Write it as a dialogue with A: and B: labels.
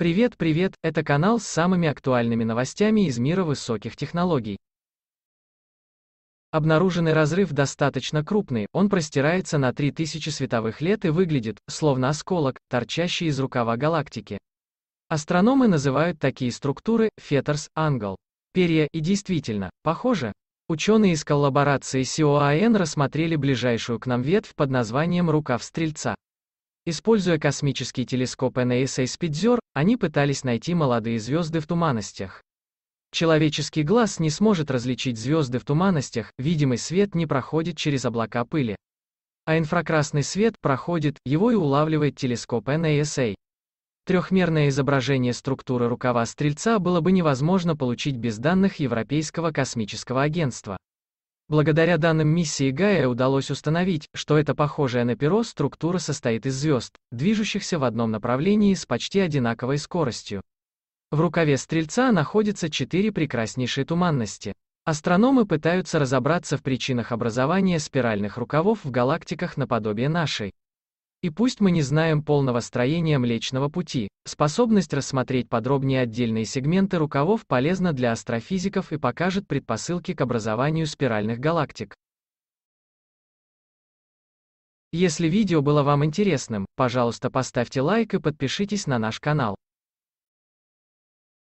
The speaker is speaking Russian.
A: Привет, привет, это канал с самыми актуальными новостями из мира высоких технологий. Обнаруженный разрыв достаточно крупный, он простирается на 3000 световых лет и выглядит, словно осколок, торчащий из рукава галактики. Астрономы называют такие структуры фетерс англ». Перья, и действительно, похоже. Ученые из коллаборации COAN рассмотрели ближайшую к нам ветвь под названием «Рукав Стрельца». Используя космический телескоп NASA Spitzer, они пытались найти молодые звезды в туманностях. Человеческий глаз не сможет различить звезды в туманностях, видимый свет не проходит через облака пыли. А инфракрасный свет проходит, его и улавливает телескоп NASA. Трехмерное изображение структуры рукава Стрельца было бы невозможно получить без данных Европейского космического агентства. Благодаря данным миссии Гая удалось установить, что эта похожая на перо структура состоит из звезд, движущихся в одном направлении с почти одинаковой скоростью. В рукаве Стрельца находятся четыре прекраснейшие туманности. Астрономы пытаются разобраться в причинах образования спиральных рукавов в галактиках наподобие нашей. И пусть мы не знаем полного строения Млечного Пути, способность рассмотреть подробнее отдельные сегменты рукавов полезна для астрофизиков и покажет предпосылки к образованию спиральных галактик. Если видео было вам интересным, пожалуйста
B: поставьте лайк и подпишитесь на наш канал.